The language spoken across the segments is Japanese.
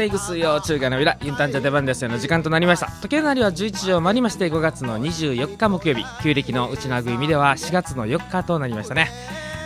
セイグ水曜中華の裏ユンタンジャ出番ですよの時間となりました時計なりは11時を回りまして5月の24日木曜日旧暦の内ち組では4月の4日となりましたね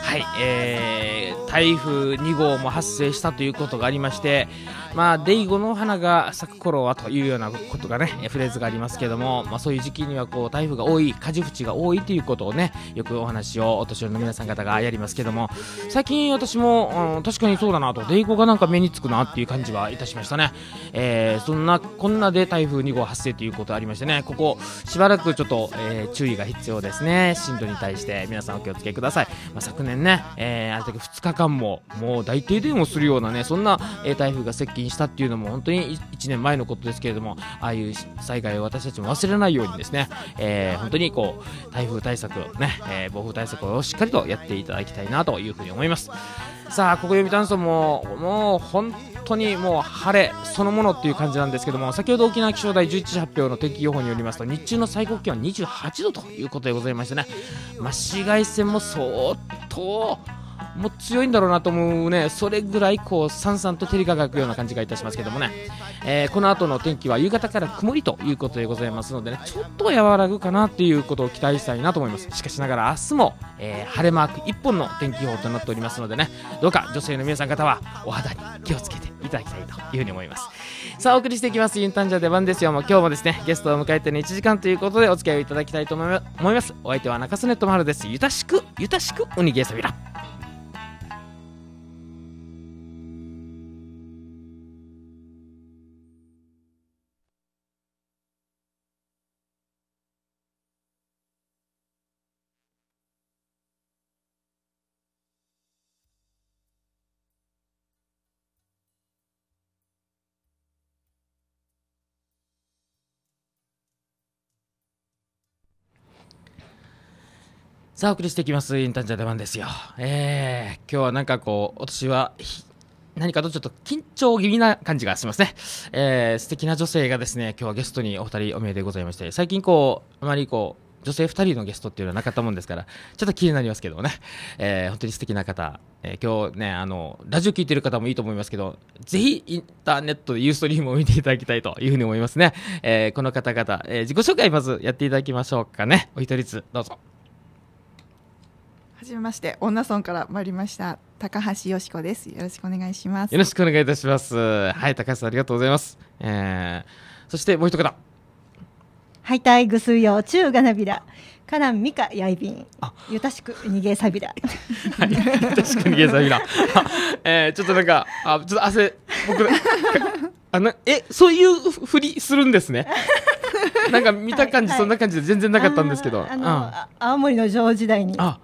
はいえー、台風2号も発生したということがありましてまあ、デイゴの花が咲く頃はというようなことがねフレーズがありますけども、まあ、そういう時期にはこう台風が多い果樹淵が多いということをねよくお話をお年寄りの皆さん方がやりますけども最近私も、うん、確かにそうだなとデイゴがなんか目につくなっていう感じはいたしましたね、えー、そんなこんなで台風2号発生ということありましてねここしばらくちょっと、えー、注意が必要ですね震度に対して皆さんお気をつけください、まあ、昨年ね、えー、あれだけ2日間ももう大停電をするようなねそんな、え台風が接近臨したっていうのも本当に1年前のことですけれどもああいう災害を私たちも忘れないようにですね、えー、本当にこう台風対策ね、えー、暴風対策をしっかりとやっていただきたいなというふうに思いますさあここ読み炭素ももう本当にもう晴れそのものっていう感じなんですけども先ほど沖縄気象台11時発表の天気予報によりますと日中の最高気温28度ということでございましてね、まあ、紫外線も相当もう強いんだろうなと思うね、それぐらいこう、さんさんと照り輝くような感じがいたしますけどもね、えー、この後の天気は夕方から曇りということでございますのでね、ちょっと和らぐかなということを期待したいなと思います。しかしながら明日も、えー、晴れマーク1本の天気予報となっておりますのでね、どうか女性の皆さん方はお肌に気をつけていただきたいというふうに思います。さあ、お送りしていきます、インタンジャ出番ですよ。もう今日もですね、ゲストを迎えての1時間ということでお付き合いいただきたいと思います。お相手は中曽根智春です。ゆたしく、ゆたしく、おにぎえさびら。さあ、お送りしていきます。インターンジャー出番ですよ。えー、今日はなんかこう、私は、何かとちょっと緊張気味な感じがしますね。えー、素敵な女性がですね、今日はゲストにお二人お見えでございまして、最近こう、あまりこう、女性2人のゲストっていうのはなかったもんですから、ちょっと気になりますけどもね、えー、本当に素敵な方、えー、今日ね、あの、ラジオ聴いてる方もいいと思いますけど、ぜひインターネットでユーストリームを見ていただきたいというふうに思いますね。えー、この方々、えー、自己紹介まずやっていただきましょうかね。お一人ずつ、どうぞ。はじめまして、女村から参りました。高橋よしこです。よろしくお願いします。よろしくお願いいたします。はい、高橋さん、ありがとうございます。えー、そして、もう一方。はいたいぐすよ、中がなびら。カナンミカヤイビン。ゆたしく逃げさびら。はい、ゆたしく逃げさびら。えー、ちょっとなんか、あ、ちょっと汗、僕。あの、え、そういうふりするんですね。なんか見た感じ、そんな感じで全然なかったんですけど。あの、あ青森の上時代に。あ。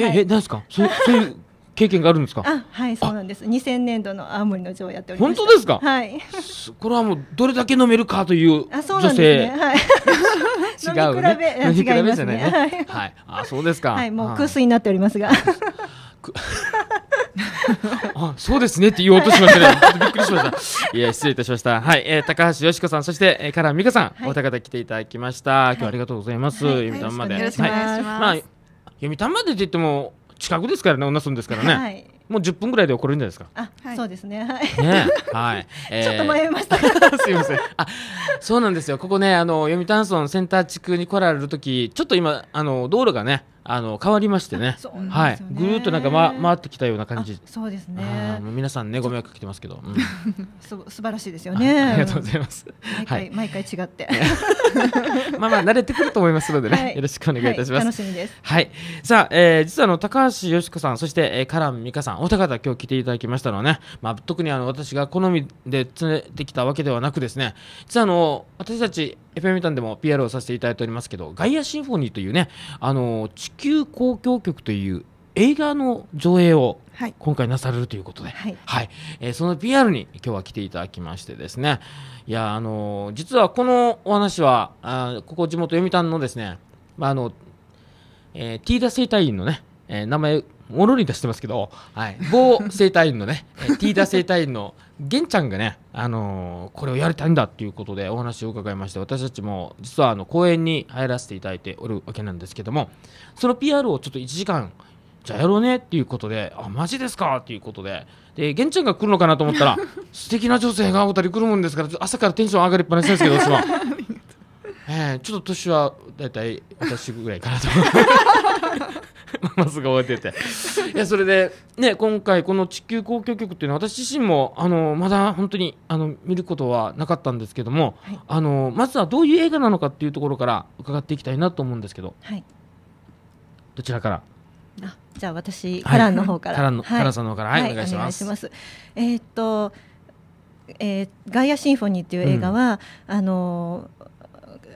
え、はい、え、なんですか。そう、そういう経験があるんですか。あ、はい、そうなんです。2000年度の青森の城をやっております。本当ですか。はい。これはもうどれだけ飲めるかという女性。ね。はい。違う、ね、飲み比べ、違いますね。はい。はい、あ、そうですか。はい、もう空水になっておりますが。あそうですねって言おうとしましたね、はびっくりしました。いや、失礼いたしました。はい、えー、高橋よしこさん、そして、えー、唐美香さん、はい、お二方来ていただきました。今日はありがとうございます。はい、ゆみたんまで。よろしくお願いします。はい、まあ読谷までって言っても近くですからね、女すんですからね。はいもう10分ぐらいで起こるんじゃないですか。あ、はい、そうですね。はい。ね、はい。えー、ちょっと迷いました。すいません。あ、そうなんですよ。ここね、あの読谷村センター地区に来られる時、ちょっと今あの道路がね、あの変わりましてね、ねはい、ぐるっとなんか、ま、回ってきたような感じ。そうですね。皆さんね、ご迷惑かけてますけど、うん、素晴らしいですよね。ありがとうございます。毎回、はい、毎回違って。まあまあ、慣れてくると思いますのでね、はい、よろしくお願いいたします。はい、楽しみです。はい、さあ、えー、実はあの高橋よしこさん、そして、えー、カラン美香さん、お二方、今日来ていただきましたのはね。まあ、特にあの、私が好みで、連れてきたわけではなくですね。実はあの、私たち、エフエムタンでも PR をさせていただいておりますけど、ガイアシンフォニーというね、あの、地球交響曲という映画の上映を今回なされるということで、はい、はい、えー、その PR に今日は来ていただきましてですねいやあのー、実はこのお話はあここ地元読谷のですね、まああのえー、ティーダ生態院のね、えー、名前もろに出してますけど、はい、某生態院のねティーダ生態院の玄ちゃんがね、あのー、これをやりたいんだっていうことでお話を伺いまして私たちも実はあの公演に入らせていただいておるわけなんですけどもその PR をちょっと1時間じゃあやろうねっていうことであマジですかっていうことでで玄ちゃんが来るのかなと思ったら 素敵な女性がお二人来るもんですから朝からテンション上がりっぱなしですけど私は えー、ちょっと年は大体私ぐらいかなと まマすぐ覚えてて いやそれで、ね、今回この「地球公共曲」っていうのは私自身もあのまだ本当にあの見ることはなかったんですけども、はい、あのまずはどういう映画なのかっていうところから伺っていきたいなと思うんですけど、はい、どちらからあじゃあ私カランの方から、はい、カランさんの方から、はい、お願いします。ますえー、っとえー、ガイアシンフォニーっていう映画は、うん、あの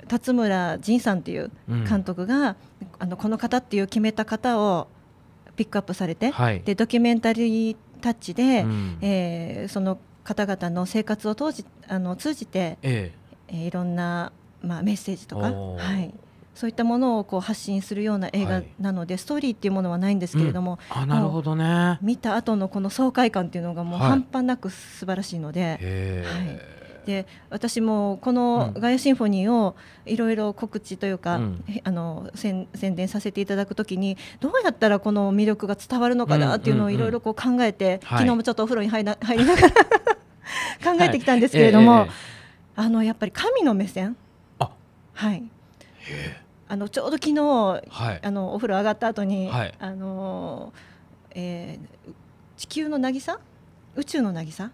辰村仁さんという監督が、うん、あのこの方っていう決めた方をピックアップされて、はい、でドキュメンタリータッチで、うん、えー、その方々の生活を当時あの通じて、ええー、いろんな、まあ、メッセージとか、はい、そういったものをこう発信するような映画なので、はい、ストーリーっていうものはないんですけれども、うん、あなるほどね見た後のこの爽快感っていうのがもう半端なく素晴らしいので。はいで私もこの「ガヤシンフォニー」をいろいろ告知というか、うん、あの宣伝させていただくときにどうやったらこの魅力が伝わるのかなっていうのをいろいろ考えて、うんうんうん、昨日もちょっとお風呂に入ら 入りながら 考えてきたんですけれども、はいえあのやっぱり神の目線。はいあのちょうど昨日、はい、あのお風呂上がった後に、はい、あのえー、地球の渚宇宙の渚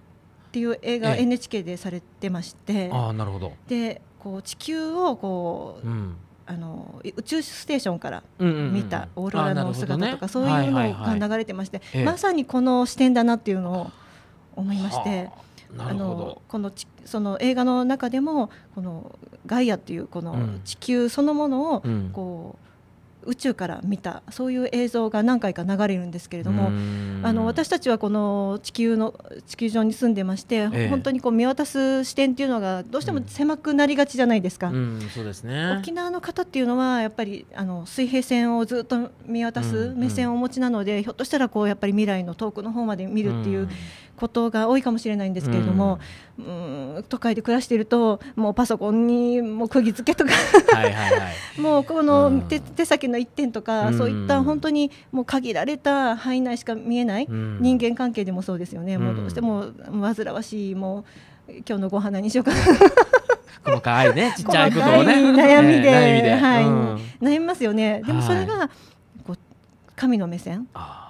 っていう映画 NHK でされてまして、ええ、あなるほどでこう地球をこう、うん、あの宇宙ステーションから見たオーロラの姿とか、そういうのが流れてまして、まさにこの視点だなっていうのを思いまして。あのこのちその映画の中でもこのガイアっていうこの地球そのものをこう、宇宙から見たそういう映像が何回か流れるんですけれどもあの私たちはこの地球の地球上に住んでまして、ええ、本当にこう見渡す視点っていうのがどうしても狭くなりがちじゃないですか、うんうん、そうですね、沖縄の方っていうのはやっぱりあの水平線をずっと見渡す目線をお持ちなので、うんうん、ひょっとしたらこうやっぱり未来の遠くの方まで見るっていうことが多いかもしれないんですけれども、うん、都会で暮らしているともうパソコンにもう釘付けとかはいはい、はい、もうこの手,、手先の一点とか、そういった本当にもう限られた範囲内しか見えない、人間関係でもそうですよね、もうどうしても煩わしいもう今日のご飯何しようかな 細かいね ちっちゃいことをね悩みで, はい、うん、悩みますよねでもそれが、こう神の目線。あ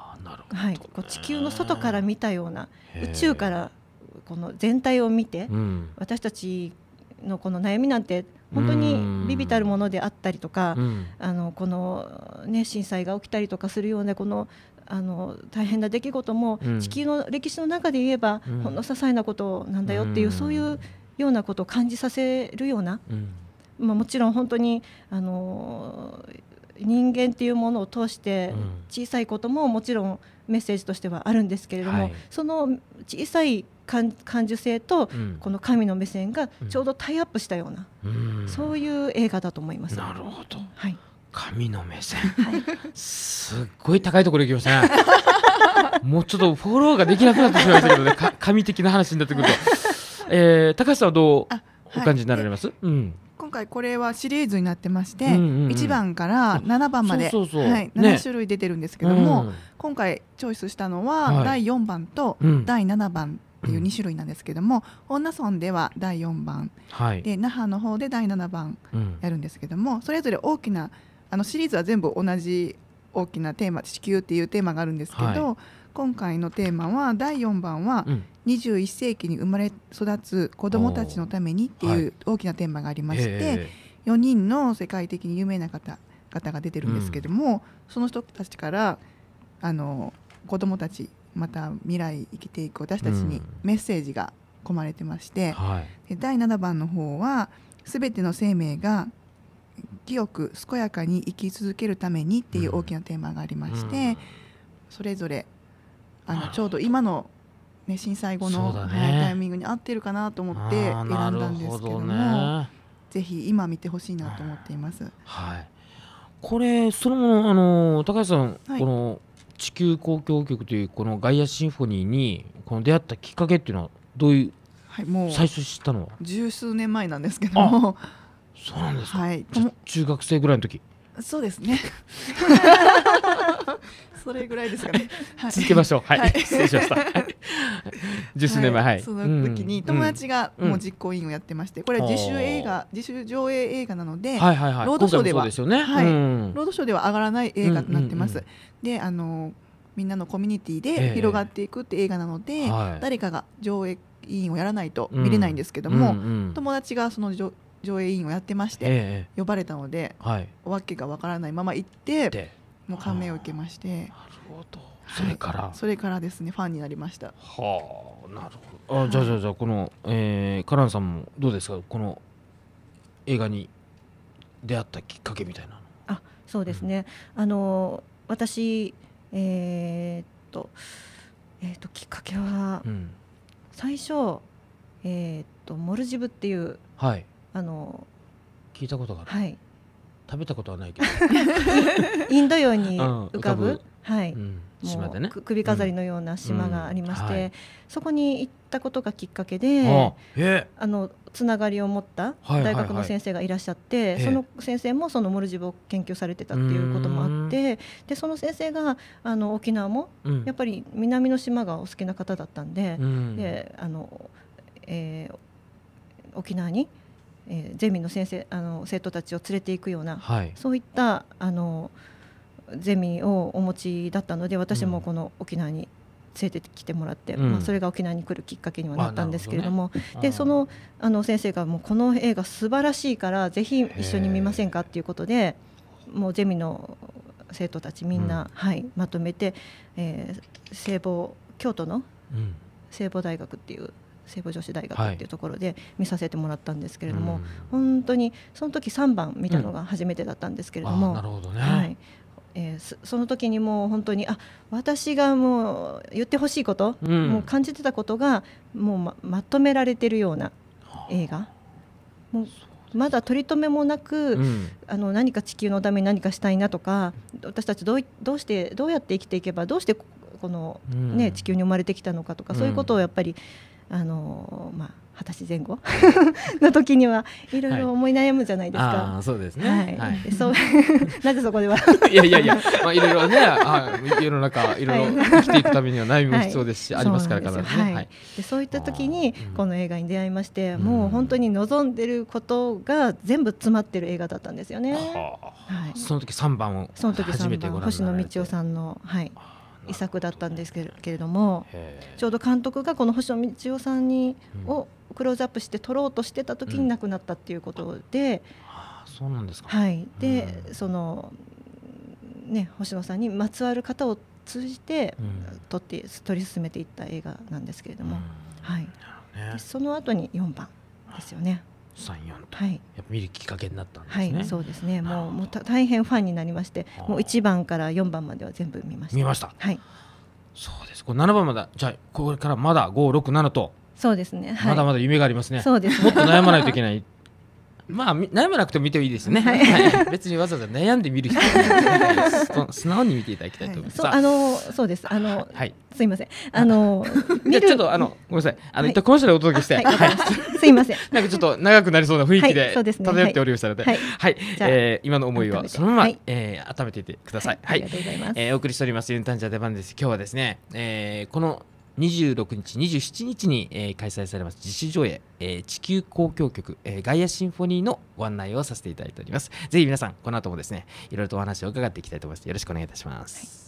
はい、こう地球の外から見たような宇宙からこの全体を見て、私たちのこの悩みなんて本当に微々たるものであったりとか、あのこの、ね、震災が起きたりとかするようなこのあの大変な出来事も地球の歴史の中で言えば、ほんの些細なことなんだよっていう、そういうようなことを感じさせるような、まあ、もちろん本当にあの人間っていうものを通して小さいことももちろんメッセージとしてはあるんですけれども、はい、その小さい感受性とこの神の目線がちょうどタイアップしたような、うん、そういう映画だと思います。なるほど、はい、神の目線、すっごい高いところ行きましたね。もうちょっとフォローができなくなってしまいましたけどね、神的な話になってくると。えー、高橋さんはどうお感じになられます、はいうん、回これはシリーズになってまして、うんうん1番から7番までそうそうそう、はい、7種類出てるんですけども、ねうん、今回チョイスしたのは、はい、第4番と第7番っていう2種類なんですけども、恩納村では第4番、はい、で那覇の方で第7番やるんですけども、うん、それぞれ大きなあのシリーズは全部同じ大きなテーマ「地球」っていうテーマがあるんですけど、はい今回のテーマは第4番は「21世紀に生まれ育つ子どもたちのために」っていう大きなテーマがありまして、4人の世界的に有名な方方が出てるんですけども、その人たちからあの子どもたちまた未来生きていく私たちにメッセージが込まれてまして、第7番の方は「すべての生命が清く健やかに生き続けるために」っていう大きなテーマがありまして、それぞれあのちょうど今の、ね、震災後の、ね、タイミングに合ってるかなと思って選んだんですけども、ね、ぜひ今見てほしいなと思っています。はい、これそのあの高橋さん、はい、この地球交響曲というこの「ガイアシンフォニー」にこの出会ったきっかけっていうのはどういう、はい、もう最初知ったのは十数年前なんですけども そうなんですか、はい、中学生ぐらいの時そうですねそれぐらいですかね、はい、続けましょうはい、はい、失礼しました、は数年前、はい、その時に友達がもう実行委員をやってまして、これは自主映画自主上映映画なので、はいはいはい、ロードショーではですよね、はい、うん、ロードショーでは上がらない映画となってます、うんうんうん、であのみんなのコミュニティで広がっていくって映画なので、えー、誰かが上映委員をやらないと見れないんですけども、うんうんうん、友達がその上映委員をやってまして、えー、呼ばれたので、はい、わけがわからないまま行って。の感銘を受けまして、なるほどそれから、はい、それからですねファンになりましたはあなるほどあじゃあじゃあじゃあこの、えー、カランさんもどうですかこの映画に出会ったきっかけみたいなのあそうですね、うん、あの私えー、っとえー、っときっかけは、うん、最初えー、っとモルジブっていう、はい、あの聞いたことがある、はい、食べたことはないけど インド洋に浮かぶうん、はい、うん、島でね首飾りのような島がありまして、うん、そこに行ったことがきっかけで、あのつながりを持った大学の先生がいらっしゃって、はいはいはい、その先生もそのモルジブを研究されてたっていうこともあってでその先生があの沖縄もやっぱり南の島がお好きな方だったんで,、であのえー、沖縄にえー、ゼミの先生あの生徒たちを連れていくような、はい、そういったあのゼミをお持ちだったので私もこの沖縄に連れてきてもらって、うん、まあ、それが沖縄に来るきっかけにはなったんですけれども、ね、でそのあの先生がもうこの映画素晴らしいからぜひ一緒に見ませんかっていうことでもうゼミの生徒たちみんな、うん、はい、まとめて、えー、聖母京都の聖母大学っていう聖母女子大学っていうところで見させてもらったんですけれども、はい、本当にその時3番見たのが初めてだったんですけれども、うん、なるほどね、はいえー、その時にもう本当にあ私がもう言ってほしいこと、うん、もう感じてたことがもうままとめられてるような映画。もうまだ取り留めもなく、うん、あの何か地球のために何かしたいなとか私たちどうどうしてどうやって生きていけばどうしてこのね、うん、地球に生まれてきたのかとか、そういうことをやっぱりあのまあ二十歳前後 の時にはいろいろ思い悩むじゃないですか。はい、そうですね。はい。そう なぜそこでは いやいやいや、まあいろいろね、あ世の中いろいろ生きていくためには悩みも必要ですし、はい、ありますから必ず、ね、はい。はい、でそういった時にこの映画に出会いまして、うん、もう本当に望んでることが全部詰まってる映画だったんですよね。はい。その時三番を初めてご覧になられて。星野道夫さんのはい。遺作だったんですけれどもちょうど監督がこの星野道夫さんに、をクローズアップして撮ろうとしてた時に亡くなったっていうことで、うん、そうなんですか、はい、で、その、ね、星野さんにまつわる方を通じて撮って、撮り進めていった映画なんですけれども、はい、ね、その後に4番ですよね。三四と、はい、やっぱ見るきっかけになったんですね、はい、そうですねもうもう大変ファンになりましてもう一番から四番までは全部見ました見ましたはいそうですこれ七番まだじゃあこれからまだ五六七とそうですね、はい、まだまだ夢がありますねそうです、もっと悩まないといけないまあ悩まなくても見てもいいですね、はい別にわざわざ悩んで見る人要 素直に見ていただきたいと思います、はい、そあのそうですあの、はい、すいませんあの 見るちょっとあのごめんなさいあの、一旦コマーシャルお届けして、すいません なんかちょっと長くなりそうな雰囲気で漂っておりましたので、はいはえー、今の思いはそのまま、はい、えー、温めていてください、はいありがとうございます、えー、お送りしておりますユンタンジャデバンです今日はですね、えー、この26日、27日に、えー、開催されます自主上映、えー、地球交響曲、えー、ガイアシンフォニーのご案内をさせていただいております。ぜひ皆さん、この後もですね、いろいろとお話を伺っていきたいと思います。よろしくお願いいたします。はい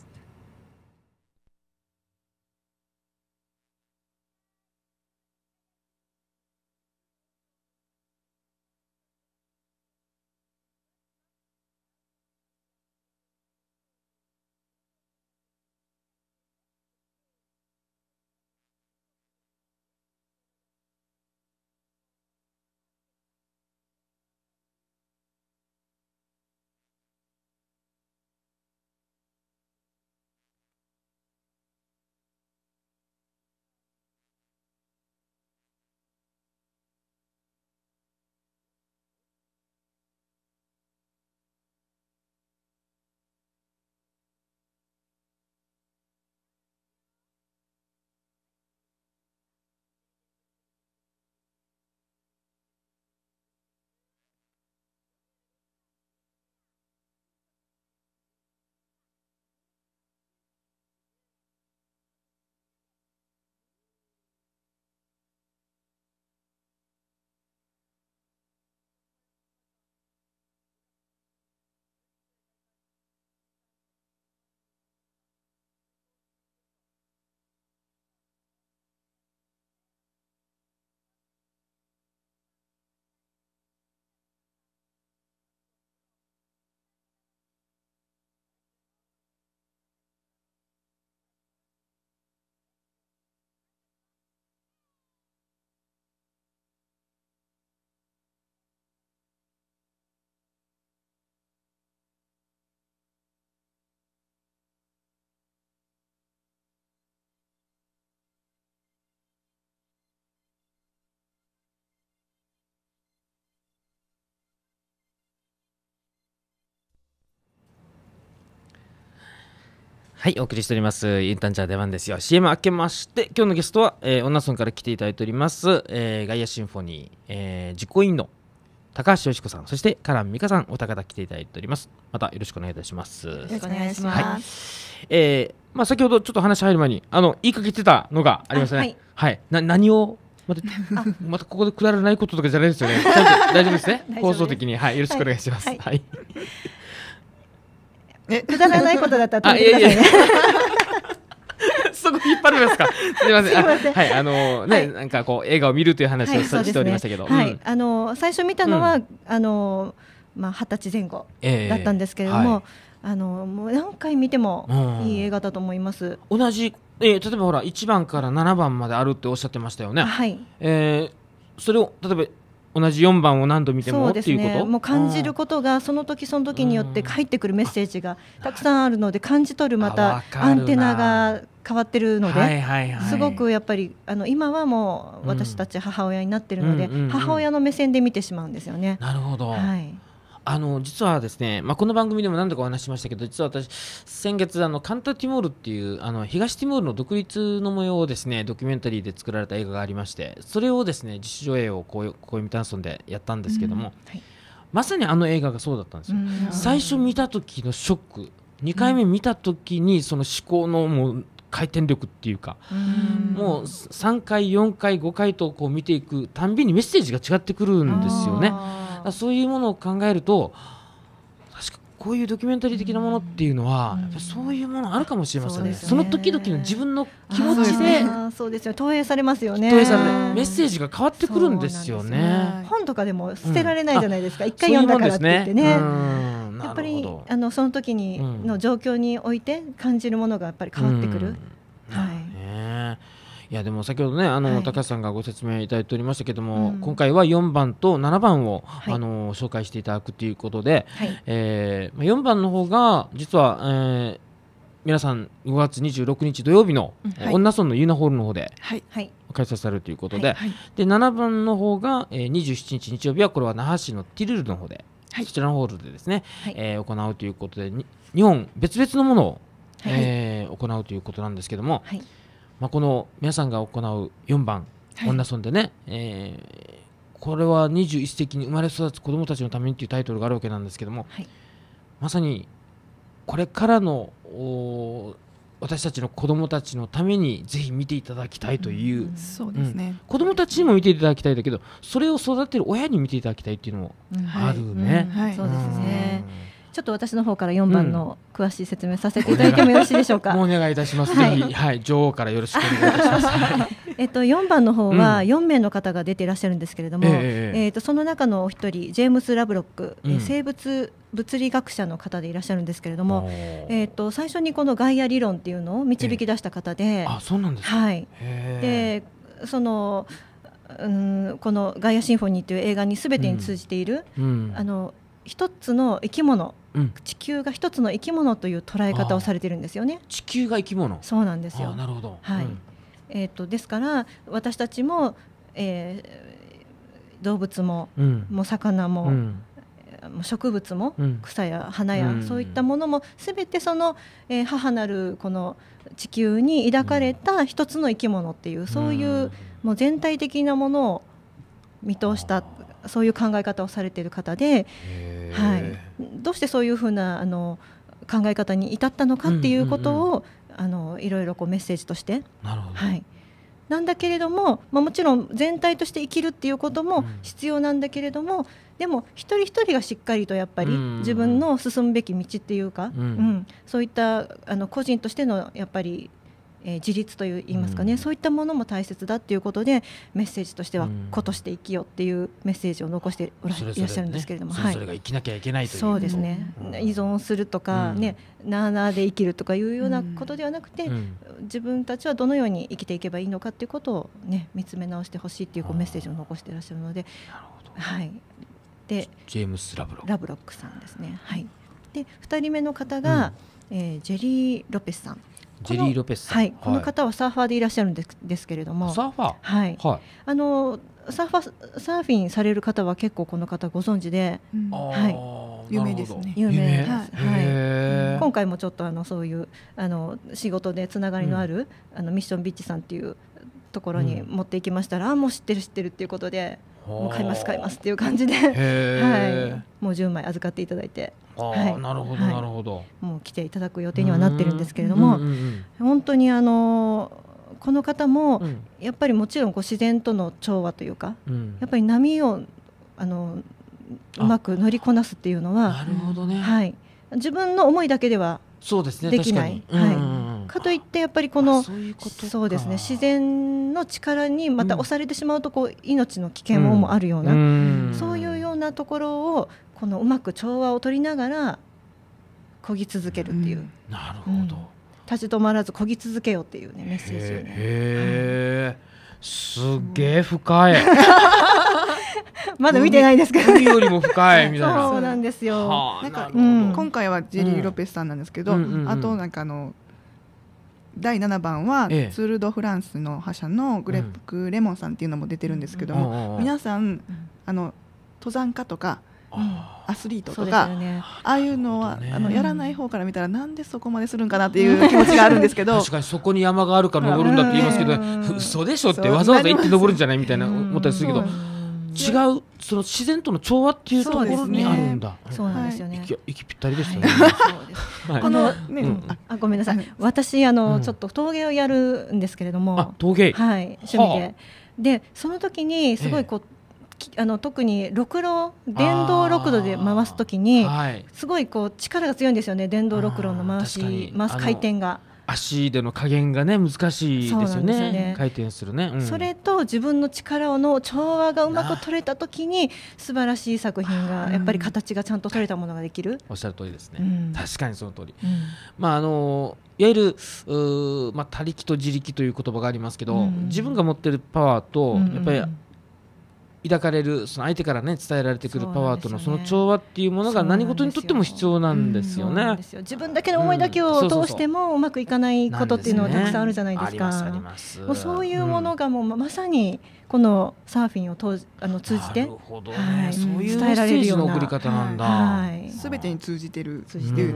はい、お送りしております。インターンチャー出番ですよ。CM 開けまして、今日のゲストは、えー、女村から来ていただいております、えー、ガイアシンフォニー、えー、実行委員の高橋よしこさん、そしてカラン美香さん、お高田来ていただいております。またよろしくお願いいたします。よろしくお願いします。はい、えー、まあ先ほどちょっと話入る前に、あの言いかけてたのがありますね。はい、はい、な何をまた、またここでくだらないこととかじゃないですよね。大丈夫ですね。放送的に、はい、よろしくお願いします。はい、はいくだらないことだったと止めてくださいね。そこ引っ張りますか。すみ ません。はい、あのね、なんかこう映画を見るという話をしておりましたけど。はい、あの最初見たのは、あのまあ二十歳前後だったんですけれども。あのもう何回見てもいい映画だと思います。同じ、え例えばほら一番から七番まであるっておっしゃってましたよね。はい。えー、それを例えば同じ4番を何度見ても、っていうこともう感じることがその時その時によって返ってくるメッセージがたくさんあるので感じ取るまたアンテナが変わってるので、すごくやっぱりあの今はもう私たち母親になってるので、母親の目線で見てしまうんですよね。なるほど、はいあの実はですね、まあ、この番組でも何度かお話しましたけど実は私先月あのカンタ・ティモールっていうあの東ティモールの独立の模様をですねドキュメンタリーで作られた映画がありましてそれをですね自主上映をこういうタンソンでやったんですけども、うんはい、まさにあの映画がそうだったんですよ。うん、最初見た時のショック2回目見た時にその思考のもう回転力っていうかもう3回4回5回とこう見ていくたんびにメッセージが違ってくるんですよね。そういうものを考えると確かこういうドキュメンタリー的なものっていうのは、やっぱそういうものあるかもしれませんねその時々の自分の気持ちでそうですよ投影されますよね投影されメッセージが変わってくるんですよね本とかでも捨てられないじゃないですか一、回読んだからって言ってね。やっぱりあのその時にの状況において感じるものがやっぱり変わってくる、いやでも先ほどねあの、はい、高橋さんがご説明いただいておりましたけども、うん、今回は4番と7番を、はい、あの紹介していただくということで、はい、えー、4番の方が実は、えー、皆さん5月26日土曜日の、恩納女村のユナホールの方で開催されるということで,、で7番の方が、えー、27日日曜日はこれは那覇市のティルルの方で、そちらのホールでですね、はい、えー、行うということで日本別々のものを、はい、えー、行うということなんですけども。はいまあ、この皆さんが行う4番、はい、女村でね、えー、これは21世紀に生まれ育つ子どもたちのためにというタイトルがあるわけなんですけども、はい、まさにこれからの私たちの子どもたちのためにぜひ見ていただきたいという,、そうですね、子どもたちにも見ていただきたいだけどそれを育てる親に見ていただきたいっていうのもあるね。うんはいそうですねちょっと私の方から4番の詳しい説明させていただいてもよろしいでしょうか。お願いいたします。はい、はい、女王からよろしくお願いいたします。えっと4番の方は4名の方が出ていらっしゃるんですけれども、えっとその中のお一人ジェームスラブロック、うん、生物物理学者の方でいらっしゃるんですけれども、えっと最初にこのガイア理論っていうのを導き出した方で、あそうなんですはい、でその、うん、この「ガイアシンフォニー」という映画にすべてに通じている、あの一つの生き物地球が一つの生き物という捉え方をされてるんですよね。地球が生き物。そうなんですよ。なるほど。はい。えーと、ですから私たちも、えー、動物もうん、もう魚も、うん、植物も、うん、草や花や、そういったものも全てその、えー、母なるこの地球に抱かれた一つの生き物っていう、そういうもう全体的なものを見通したそういう考え方をされている方で、はい、どうしてそういうふうなあの考え方に至ったのかっていうことを、あのいろいろこうメッセージとして。なるほどはいなんだけれども、まあ、もちろん全体として生きるっていうことも必要なんだけれども、うん、でも一人一人がしっかりとやっぱり自分の進むべき道っていうか、うん、うん、そういったあの個人としてのやっぱりえー、自立といいますかね、うん、そういったものも大切だっていうことでメッセージとしては「子として生きよ」っていうメッセージを残しておらいらっしゃるんですけれどもそれそれ、ね、はい、それが生きなきゃいけないというそうですね、依存するとかね、ねなあなあで生きるとかいうようなことではなくて、自分たちはどのように生きていけばいいのかっていうことを、ね、見つめ直してほしいっていうこうメッセージを残していらっしゃるので。なるほどはいでジェームス・ラブロックラブロックさんですね、はい、で2人目の方が、うん、えー、ジェリー・ロペスさんジェリー・ロペスはい、この方はサーファーでいらっしゃるんですですけれどもサーファーはい、はい、あのサーファーサーフィンされる方は結構この方ご存知で、うん、はい、有名ですね有名はい、今回もちょっとあのそういうあの仕事でつながりのある、あのミッションビッチさんっていうところに持っていきましたら、うん、もう知ってる知ってるっていうことでもう買います買いますっていう感じではい、もう10枚預かっていただいて。はい、なるほど、なるほど、はい、もう来ていただく予定にはなってるんですけれども、うんうん、本当にあのこの方も、やっぱりもちろんこう自然との調和というか、うん、やっぱり波をあのうまく乗りこなすっていうのはなるほどね、はい、自分の思いだけではできない。そうですねはい、うんうんかといってやっぱりこのそうですね自然の力にまた押されてしまうとこう、命の危険もあるような、そういうようなところをこのうまく調和を取りながらこぎ続けるっていう。なるほど、立ち止まらずこぎ続けようっていうねメッセージをね。へー、すげえ深い。まだ見てないですけど、海よりも深い みたいな。そうなんですよ。なんか今回はジェリー・ロペスさんなんですけど、あとなんかあの第7番は、ツール・ド・フランスの覇者のグレップ・レモンさんっていうのも出てるんですけども、皆さんあの登山家とか、アスリートとか、ああいうのは、あのやらない方から見たらなんでそこまでするんかなっていう気持ちがあるんですけど確かにそこに山があるから登るんだって言いますけど、嘘でしょってわざわざ行って登るんじゃないみたいな思ったりするけど。違うその自然との調和っていうところにあるんだ。そう、ね,、なんですよね。息息ぴったりですよね。はい、この、ね、あごめんなさい。私あの、うん、ちょっと陶芸をやるんですけれども、陶芸はい趣味で、でその時にすごいこう。ええあの特にろくろ電動ろくろで回すときに、はい、すごいこう力が強いんですよね電動ろくろの回し回す回転が足での加減がね難しいですよね、ね、回転するね、うん、それと自分の力の調和がうまく取れた時に素晴らしい作品がやっぱり形がちゃんと取れたものができる、うん、おっしゃる通りですね、うん、確かにその通り、まああのいわゆるまあ、他力と自力という言葉がありますけど、自分が持ってるパワーとやっぱり抱かれるその相手からね伝えられてくるパワーとのその調和っていうものが何事にとっても必要なんですよね。自分だけの思いだけを通してもうまくいかないことっていうのはたくさんあるじゃないですか。もうそういうものがもうまさにこのサーフィンを通あの通じて、はい、そういう伝えられるような送り方なんだ。すべてに通じてる。通じてる。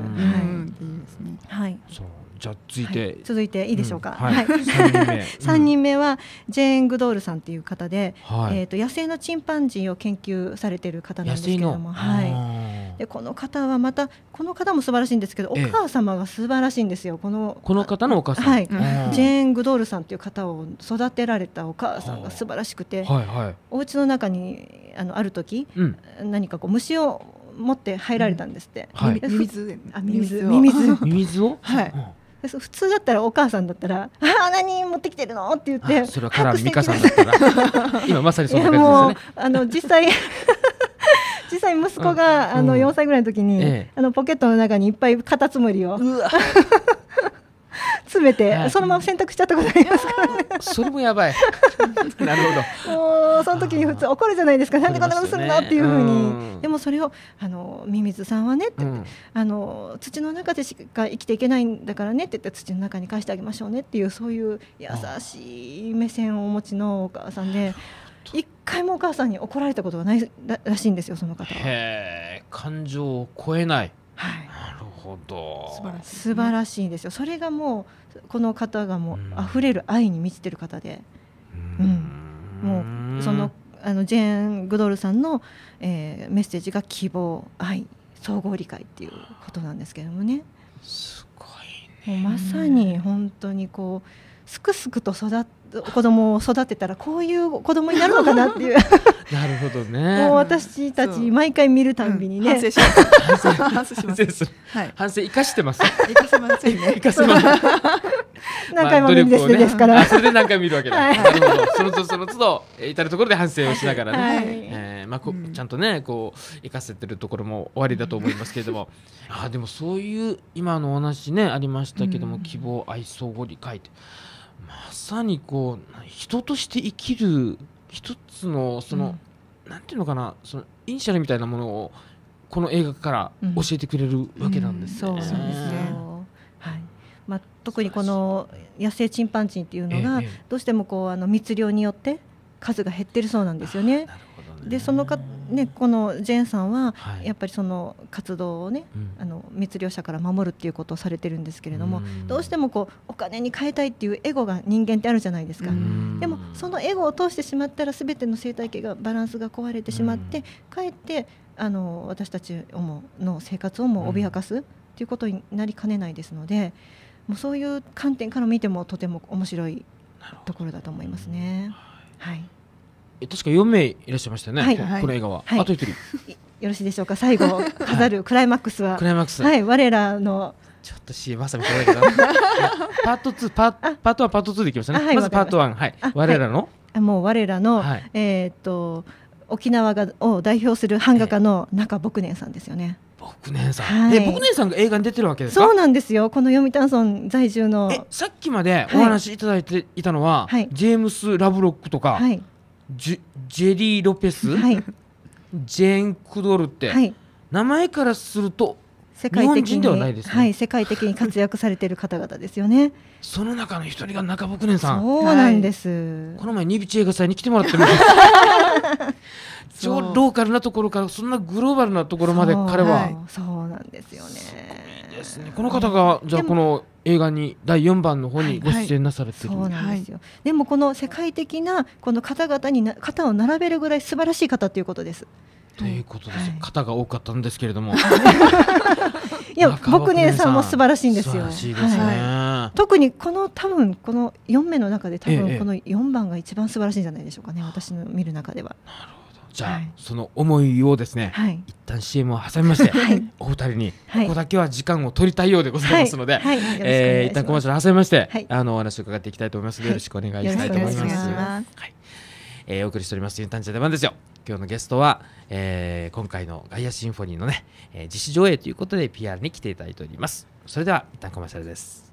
はい。そうじゃ続いて、はい、続いていいでしょうか、うん、はい3 人目はジェーン・グドールさんという方で、はい、えーと、野生のチンパンジーを研究されてる方なんですけども、はい、でこの方はまたこの方も素晴らしいんですけど、お母様が素晴らしいんですよこのこの方のお母さん、はい、ジェーン・グドールさんという方を育てられたお母さんが素晴らしくて、はいはい、お家の中にあのある時、うん、何かこう虫を持って入られたんですって。うんはい、ミミズ、あミミズ、ミミズ、ミミズを、はい。普通だったらお母さんだったら「あ何持ってきてるの?」って言ってそれはカラさんだったら 今まさにそんな感ですね。あの実際 実際息子があの4歳ぐらいの時に、あのポケットの中にいっぱいカタツムリを すべて、はい、そのまま洗濯しちゃったことありますからね。それもやばい。なるほど。もうその時に普通怒るじゃないですか。なんでこんなことするのっていうふうに。でもそれをあのミミズさんはねって、うん、あの土の中でしか生きていけないんだからねって言って土の中に返してあげましょうねっていうそういう優しい目線をお持ちのお母さんで。一回もお母さんに怒られたことがないらしいんですよその方は。へえ感情を超えない。はい。なるほど。素晴らしい、ね、素晴らしいんですよ。それがもうこの方がもう溢れる愛に満ちてる方で、うん、もうそのあのジェーン・グドルさんの、えー、メッセージが希望愛総合理解っていうことなんですけどもね。すごいねまさに本当にこうすくすくと育っ子供を育てたらこういう子供になるのかなっていう なるほどねもう私たち毎回見るたんびにね、うん、反省します反省しま反省生かしてます生かせませんね生かせません 何回も見るですですから、それで何回見るわけだ、はい、なるほどその都その都度至るところで反省をしながらね、はい、えー、まあこ、うん、ちゃんとねこう生かせてるところも終わりだと思いますけれどもあでもそういう今のお話ねありましたけども、うん、希望愛想を理解ってまさにこう人として生きる一つのその、うん、なんていうのかなそのインシャルみたいなものをこの映画から教えてくれるわけなんですね。うんうん、そうですねまあ、特にこの野生チンパンジーっていうのがどうしてもこうあの密漁によって数が減ってるそうなんですよね。ねでそのかねこのジェンさんはやっぱりその活動をね、うん、あの密漁者から守るっていうことをされてるんですけれどもどうしてもこうお金に換えたいっていうエゴが人間ってあるじゃないですかでもそのエゴを通してしまったら全ての生態系がバランスが壊れてしまってかえってあの私たちもの生活をも脅かすっていうことになりかねないですのでもうそういう観点から見てもとても面白いところだと思いますね。はい確か4名いらっしゃいましたね、はい、この映画は、はい、あと1人よろしいでしょうか最後飾るクライマックスはクライマックスはい我らのちょっと CM 挟みそうだけど パート2パパート1パート2でいきましたね、はい、まずパート1はい我らの、はい、もう我らの、はい、えー、っと沖縄がを代表する版画家の中牧年さんですよね、えー、牧年さん、はい、え牧年さんが映画に出てるわけですそうなんですよこの読谷村在住のさっきまでお話しいただいていたのは、はい、ジェームス・ラブロックとか、はい、ジジェリー・ロペス、はい、ジェーン・クドルって、はい、名前からすると世界的に、ね、はい、世界的に活躍されている方々ですよね。その中の一人が中牧年さん。そうなんです。この前ニビチ映画祭に来てもらってる。超ローカルなところからそんなグローバルなところまで彼は。そう,、なんですよね。ですね。この方が、じゃあこの映画に第4番の方にご出演なされてる、はいはい、そうなんですよ、でもこの世界的なこの方々に肩を並べるぐらい素晴らしい方ということです。ということです、肩が多かったんですけれども いや僕ねさんも素晴らしいんですよ。すね、はい、特にこの多分この4名の中で多分この4番が一番素晴らしいんじゃないでしょうかね、ええ、私の見る中では。なるじゃあ、その思いをですね、はい、一旦 CM を挟みまして、お二人にここだけは時間を取りたいようでございますので、はいはいえー、一旦コマーシャル挟みまして、あのお話を伺っていきたいと思いますので、よろしくお願いしたいと思います。はい、えー、お送りしておりますユンタンチャデマンですよ。今日のゲストは、えー、今回のガイアシンフォニーのね、えー、実施上映ということで PR に来ていただいております。それでは一旦コマーシャルです。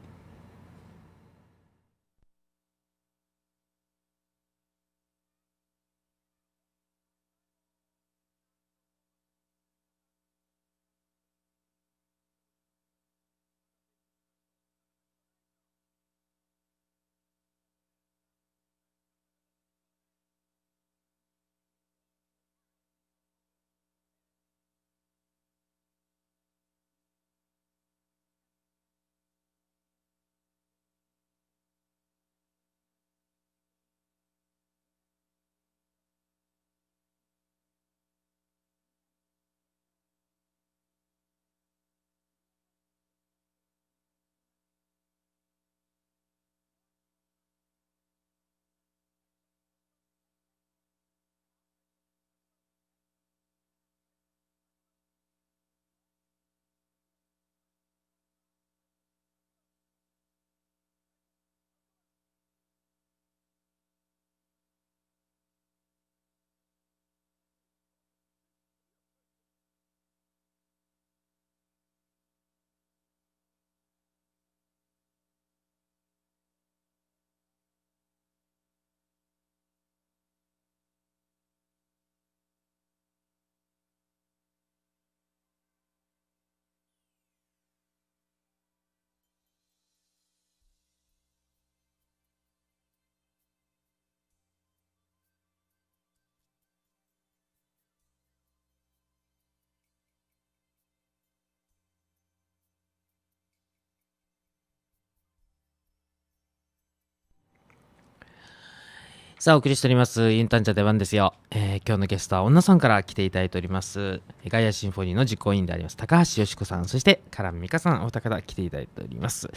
さあ、お送りしております。インターンチャ出番ですよ。えー、今日のゲストは女さんから来ていただいております。ガイアシンフォニーの実行委員であります、高橋よしこさん、そしてから美香さん、お二方来ていただいております。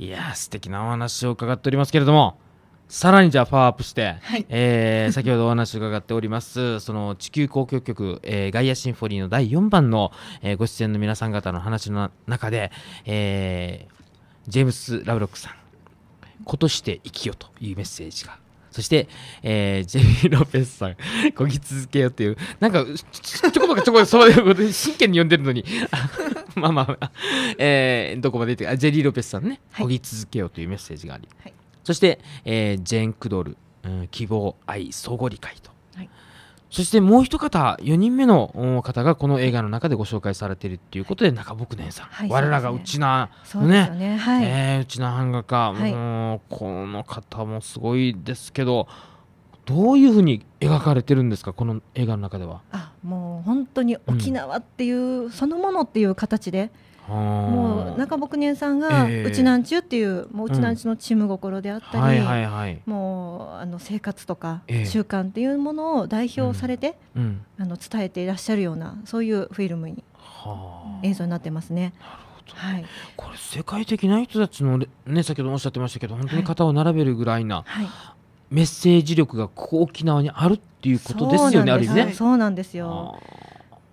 いやー、素敵なお話を伺っておりますけれども、さらにじゃあパワーアップして、はい、えー、先ほどお話を伺っておりますその地球交響曲、えー、ガイアシンフォニーの第4番の、えー、ご出演の皆さん方の話の中で、えー、ジェームス・ラブロックさん今年で生きよというメッセージがそして、えー、ジェミー・ロペスさん、こぎ続けよっていう、なんか、ちょこまかちょこかそばで真剣に読んでるのに、まあまあ、えー、どこまで言ってあ、ジェリー・ロペスさんね、こ、はい、ぎ続けよというメッセージがあり、はい、そして、えー、ジェーン・クドル、うん、希望、愛、相互理解と。そしてもう一方、4人目の方がこの映画の中でご紹介されているということで、中牧年さん、はい、我らがうちな、ねはい、えー、うちな版画家、はい、もうこの方もすごいですけど、どういうふうに描かれてるんですか、この映画の中では。あもう本当に沖縄っていう、うん、そのものっていう形でもう中牧年さんが「うちなんちゅう」っていう,、もううちなんちゅうのチーム心であったり、もうあの生活とか習慣っていうものを代表されて、あの伝えていらっしゃるようなそういうフィルムに映像になってますね。はい、これ世界的な人たちの、ね、先ほどおっしゃってましたけど本当に肩を並べるぐらいな、メッセージ力がここ沖縄にあるっていうことですよね、ある意味ね。そうなんですよ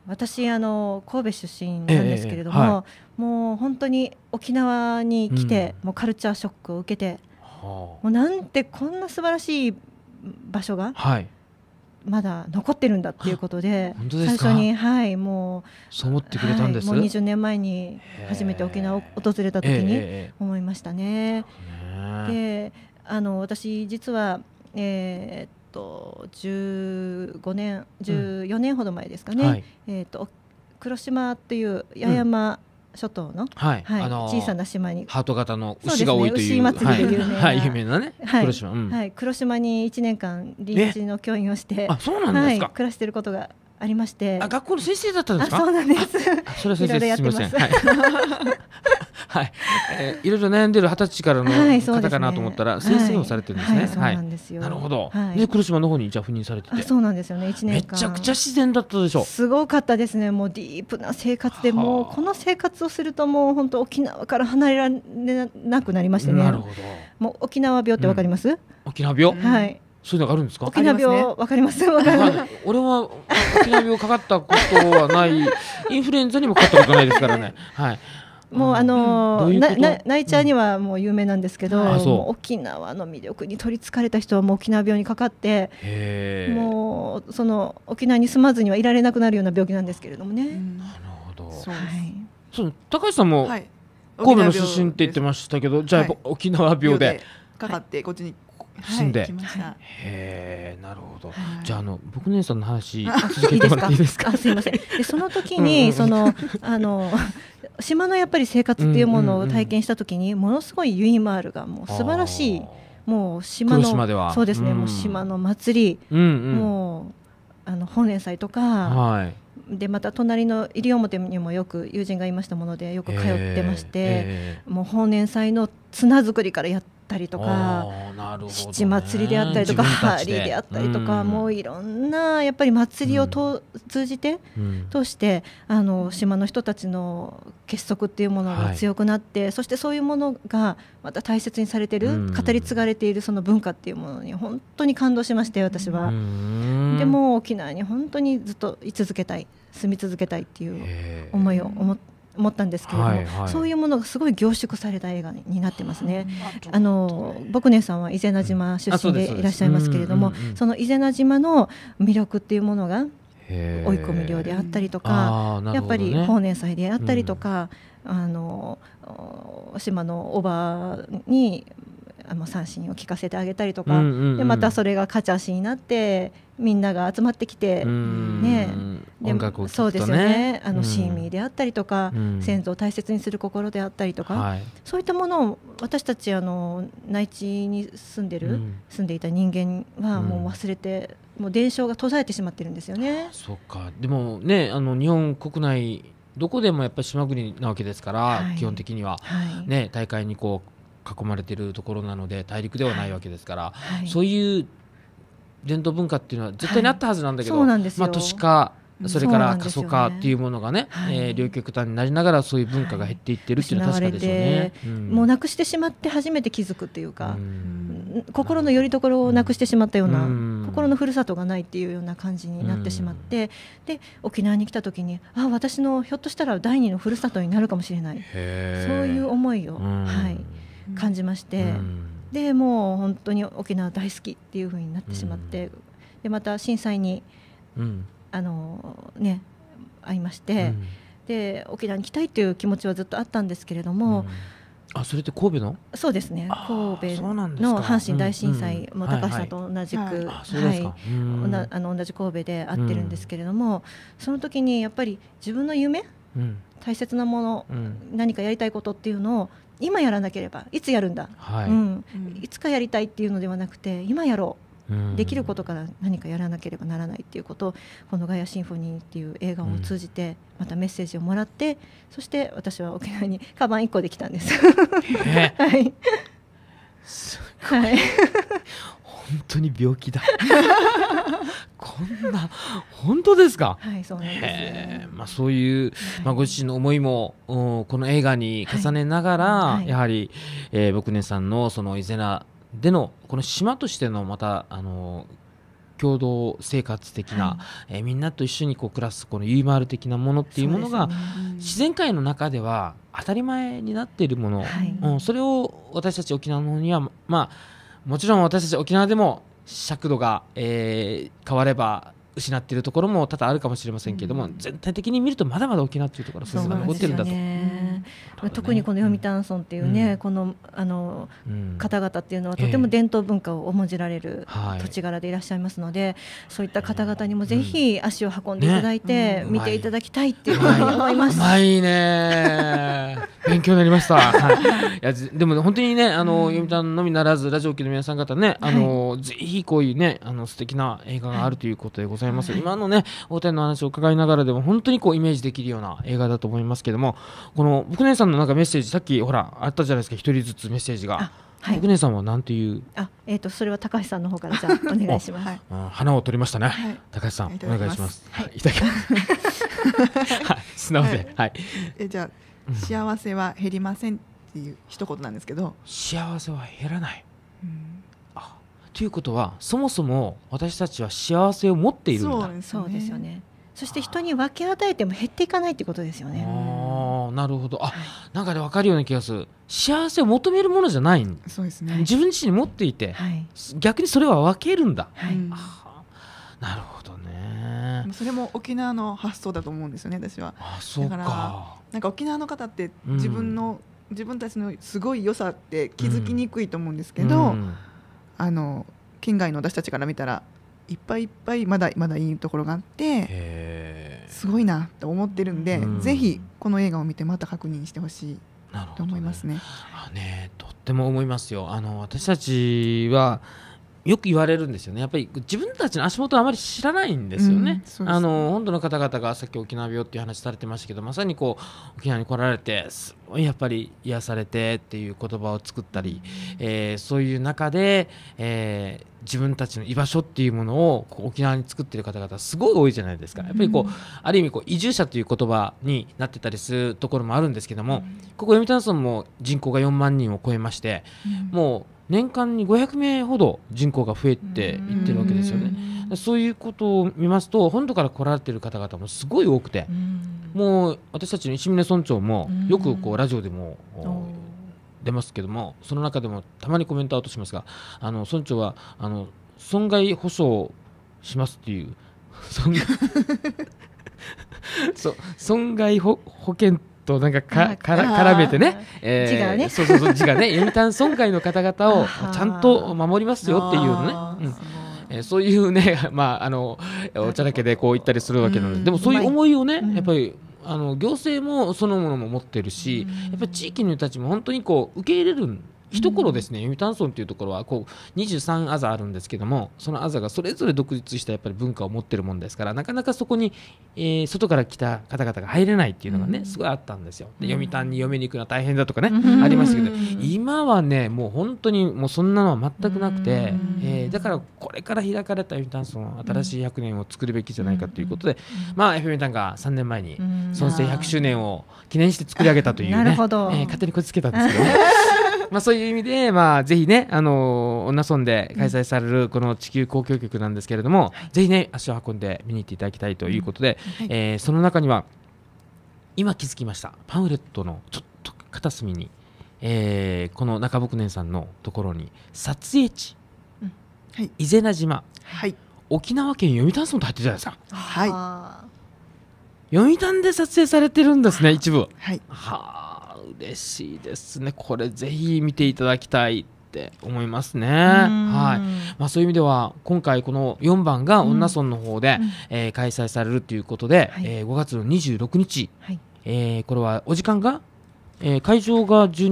私あの神戸出身なんですけれども、えーはい、もう本当に沖縄に来て、うん、もうカルチャーショックを受けて、はあ、もうなんてこんな素晴らしい場所が、はい、まだ残ってるんだっていうことで最初に、はい、もうそう思ってくれたんです、はい、もう20年前に初めて沖縄を訪れた時に思いましたね。えーえー、であの私実は、えー、と15年14年ほど前ですかね、うんはい、えっと、黒島という八重山、諸島の、はいはい小さな島にハート型の牛が多いという、ね、牛祭りで有名な、はい、有名なね、はい、黒島、うん、はい、黒島に1年間臨時の教員をして、あそうなんです暮らしていることがありまして。あ、学校の先生だったんですか。そうなんです。それ先生です。すみません。はい。はい、えー、いろいろ悩んでる二十歳からの方かなと思ったら、先生をされてるんですね。そうなんですよ。なるほど。で黒島の方にじゃ赴任されてて。そうなんですよね。一年間。めちゃくちゃ自然だったでしょすごかったですね。もうディープな生活で、もうこの生活をするともう本当沖縄から離れられなくなりましたね。なるほど。もう沖縄病ってわかります？沖縄病。はい。そういうのがあるんですか沖縄病わ、かります俺は沖縄病かかったことはない インフルエンザにもかかったことないですからねはいもうあのなナイチャーにはもう有名なんですけど、う沖縄の魅力に取りつかれた人はもう沖縄病にかかってもうその沖縄に住まずにはいられなくなるような病気なんですけれどもね。なるほど、はい、そう高橋さんも神戸の出身って言ってましたけど、じゃあやっぱ沖縄病で。かかってこっちに進んで、はい、へえなるほど、はい、じゃあの僕姉さんの話続けてもらいいですかすみませんでその時に、うんうん、そのあの島のやっぱり生活っていうものを体験した時に、うんうん、ものすごいユイマールがもう素晴らしいもう島のそうですね、うん、もう島の祭り、うんうん、もうあの本連祭とか、はい、でまた隣の西表にもよく友人がいましたものでよく通ってまして、ええもう法然祭の綱作りからやってったりとか、ね、七祭りであったりとかハリであったりとか、うん、もういろんなやっぱり祭りをうん、通じて、うん、通してあの島の人たちの結束っていうものが強くなって、はい、そしてそういうものがまた大切にされてる、語り継がれているその文化っていうものに本当に感動しまして私は。でも沖縄に本当にずっと居続けたい住み続けたいっていう思いを思って。思ったんですけれども、はいはい、そういうものがすごい凝縮された映画になってますね。あの僕ねさんは伊是名島出身でいらっしゃいますけれども、うん、その伊是名島の魅力っていうものが追い込み量であったりとか、ね、やっぱり法然祭であったりとか、うん、あの島のおばにあの三振を聞かせてあげたりとか、うんうんうん、でまたそれが勝ち足になってみんなが集まってきて、ね、でも、ね、そうですねあの親身であったりとか、うん、先祖を大切にする心であったりとか、はい、そういったものを私たちあの内地に住んでる、うん、住んでいた人間はもう忘れて、うん、もう伝承が途絶えてしまってるんですよね。そうかでもねあの日本国内どこでもやっぱり島国なわけですから、はい、基本的には、はい、ね、大会にこう囲まれてるところなので大陸ではないわけですから、はい、そういう伝統文化っていうのは絶対にあったはずなんだけど、はい、まあ、都市化それから過疎化っていうものがね、ねえー、両極端になりながらそういう文化が減っていってるっていうのは確かでね、うん、もうなくしてしまって初めて気づくというか、うん、心のよりころをなくしてしまったような、うん、心のふるさとがないっていうような感じになってしまって、で沖縄に来た時にあ私のひょっとしたら第二のふるさとになるかもしれないそういう思いを。はい感じまして、うん、でもう本当に沖縄大好きっていうふうになってしまって、うん、でまた震災に、うん、あのね会いまして、で沖縄に来たいという気持ちはずっとあったんですけれども。あそれって神戸のそうですね神戸の阪神大震災も高橋さんと同じくはいあの同じ神戸で会ってるんですけれども、その時にやっぱり自分の夢、大切なもの、何かやりたいことっていうのを今やらなければいつやるんだ、はいうん、いつかやりたいっていうのではなくて今やろうできることから何かやらなければならないっていうことをこの「ガヤシンフォニー」っていう映画を通じてまたメッセージをもらって、うん、そして私は沖縄に カバン1個できたんです。はいすはい、本当に病気だ こんな本当ですか。はい、そうなんです、ね、まあそういう、はい、まあご自身の思いもこの映画に重ねながら、はい、やはり、えー、僕ねさんのその伊是名でのこの島としてのまたあの共同生活的な、はい、えー、みんなと一緒にこう暮らすこの UMR 的なものっていうものが、ね、自然界の中では当たり前になっているもの、うん、それを私たち沖縄の方にはまあもちろん私たち沖縄でも尺度が、えー、変われば失っているところも多々あるかもしれませんけれども、うん、全体的に見るとまだまだ沖縄というところが残ってるんだと、ね、まあ、特にこの読谷村っていうね、うん、このあの、うん、方々っていうのはとても伝統文化を重んじられる土地柄でいらっしゃいますので、はい、そういった方々にもぜひ足を運んでいただいて、見ていただきたいっていうふうに思います。まいね 勉強になりました、はい、いやでも、ね、本当にねあの、読谷のみならずラジオ機の皆さん方ねあの、はい、ぜひこういうねあの素敵な映画があるということでございます、はい、今のね大手の話を伺いながらでも本当にこうイメージできるような映画だと思いますけどもこの僕徳姉さんのなんかメッセージさっきほらあったじゃないですか一人ずつメッセージが。はい、徳姉さんはなんていうあえっ、ー、とそれは高橋さんの方からじゃお願いします。花を取りましたね。はい、高橋さんお願いします。はい、いただきます。はい、素直で、はい。えじゃ幸せは減りませんっていう一言なんですけど。幸せは減らない。うん、あということはそもそも私たちは幸せを持っているんだ。そうですよね。そして人に分け与えても減っていかないってことですよね。あなるほどあ、はい、なんかで分かるような気がする幸せを求めるものじゃないそうです、ね、自分自身に持っていて、はい、逆にそれは分けるんだ。はい、なるほどねそれも沖縄の発想だと思うんですよね私は。あそうかかなんか沖縄の方って自分の、うん、自分たちのすごい良さって気づきにくいと思うんですけど、うんうん、あの県外の私たちから見たらいっぱいいっぱいまだまだいいところがあってすごいなと思ってるんで、うん、ぜひこの映画を見てまた確認してほしいと思いますね。ねあねとっても思いますよあの私たちはよく言われるんですよねやっぱり自分たちの足元あまり知らないんですよね、うん、あの本土の方々がさっき沖縄病っていう話されてましたけどまさにこう沖縄に来られてすごいやっぱり癒されてっていう言葉を作ったり、えー、そういう中で、えー自分たちの居場所っていうものを沖縄に作ってる方々すごい多いじゃないですかやっぱりこう、うん、ある意味こう移住者という言葉になってたりするところもあるんですけども、うん、ここ読谷村も人口が4万人を超えまして、うん、もう年間に500名ほど人口が増えていってるわけですよね。そういうことを見ますと本土から来られてる方々もすごい多くて、もう私たちの石峰村長もよくこうラジオでも出ますけどもその中でもたまにコメントアウトしますがあの村長はあの損害補償しますっていう 損害 そ損害保保険となんかかから絡めてね、えー、字がねそうそうそう字がね読谷損害の方々をちゃんと守りますよっていうね。うんえそういうね、まあ、あのお茶だけでこう言ったりするわけなので、でもそういう思いをね、やっぱりあの行政もそのものも持ってるし、やっぱり地域の人たちも本当にこう受け入れるん一頃ですね、読谷村っていうところはこう23あざあるんですけどもそのあざがそれぞれ独立したやっぱり文化を持ってるもんですからなかなかそこに、えー、外から来た方々が入れないっていうのがね、すごいあったんですよ。で読谷に読めに行くのは大変だとかね、ありましたけど今はねもう本当にもうそんなのは全くなくて、えー、だからこれから開かれた読谷村新しい100年を作るべきじゃないかということで、まあ FM タンが3年前に創生100周年を記念して作り上げたというね、えー、勝手にこじつけたんですけどね。まあ、そういう意味で、まあ、ぜひね、あの女村で開催されるこの地球交響曲なんですけれども、うん、ぜひね、足を運んで見に行っていただきたいということで、うんはい、えー、その中には、今気づきました、パンフレットのちょっと片隅に、えー、この中牧年さんのところに、撮影地、はい、伊是名島、はい、沖縄県読谷村と入ってるじゃないですか。はい読谷で撮影されてるんですね、一部。はい、はあ嬉しいですねこれぜひ見ていただきたいって思いますね。はいまあ、そういう意味では今回この4番が恩納村の方で、うん、えー、開催されるということで、はい、えー、5月の26日、はい、えー、これはお時間が、えー、会場が12時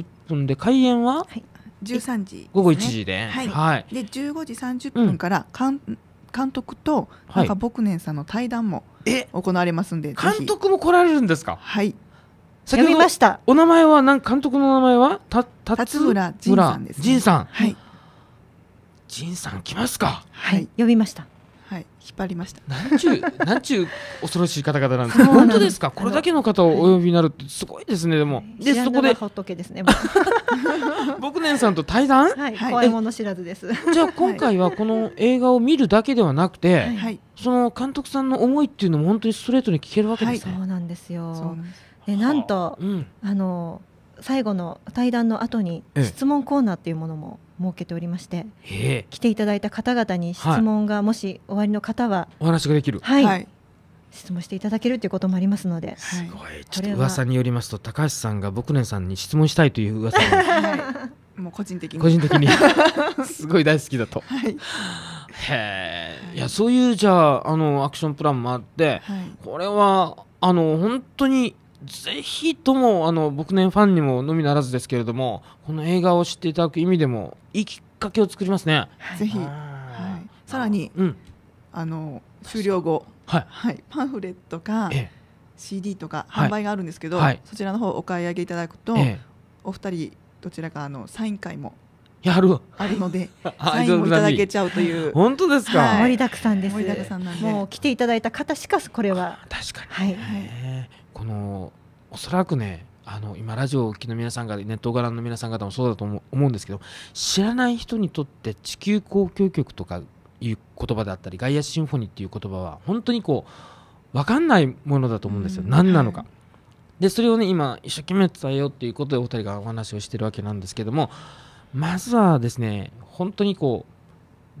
30分で、開演は、はい、13時、ね、午後1時で,、はいはい、で15時30分からかん、うん、監督となんか僕ねんさんの対談も行われますんで、はい、監督も来られるんですかはい読みましたお名前はなん監督の名前はた辰村仁さんです、ね、仁さんはい仁さん来ますかはい呼びましたはい引っ張りましたなんちゅう なんちゅう恐ろしい方々なんですか本当ですかこれだけの方をお呼びになるってすごいですねでもでそこで仏ですね 僕ねんさんと対談はい怖いもの知らずですじゃあ今回はこの映画を見るだけではなくて、はい、その監督さんの思いっていうのも本当にストレートに聞けるわけですね、はい、そうなんですよそうなんですでなんと、うん、あの最後の対談の後に質問コーナーというものも設けておりまして、来ていただいた方々に質問がもし終わりの方は、はい、お話ができる、はい、はい、質問していただけるということもありますので、すごい、ちょっと噂によりますと高橋さんが僕ねさんに質問したいという噂が、はい、もう個人的に個人的に すごい大好きだと。はいへえ、いやそういうじゃああのアクションプランもあって、これはあの本当にぜひともあの僕年ファンにものみならずですけれどもこの映画を知っていただく意味でもいいきっかけを作りますね。ぜひ、はい、さらに、うん、あの終了後、はい、はい、パンフレットか CD とか販売があるんですけど、はい、そちらの方お買い上げいただくと、お二人どちらかあのサイン会もやるあるので、サインもいただけちゃうという。本当ですか、はい、盛りだくさんです。盛りだくさんなんで。もう来ていただいた方しかこれは。確かに。はい。このおそらくねあの今ラジオを聴きの皆さんがネットをご覧の皆さん方もそうだと思うんですけど知らない人にとって地球交響曲とかいう言葉であったりガイアシンフォニーっていう言葉は本当にこう分かんないものだと思うんですよ、うん、何なのか。でそれをね今一生懸命伝えようっていうことでお二人がお話をしてるわけなんですけどもまずはですね本当にこ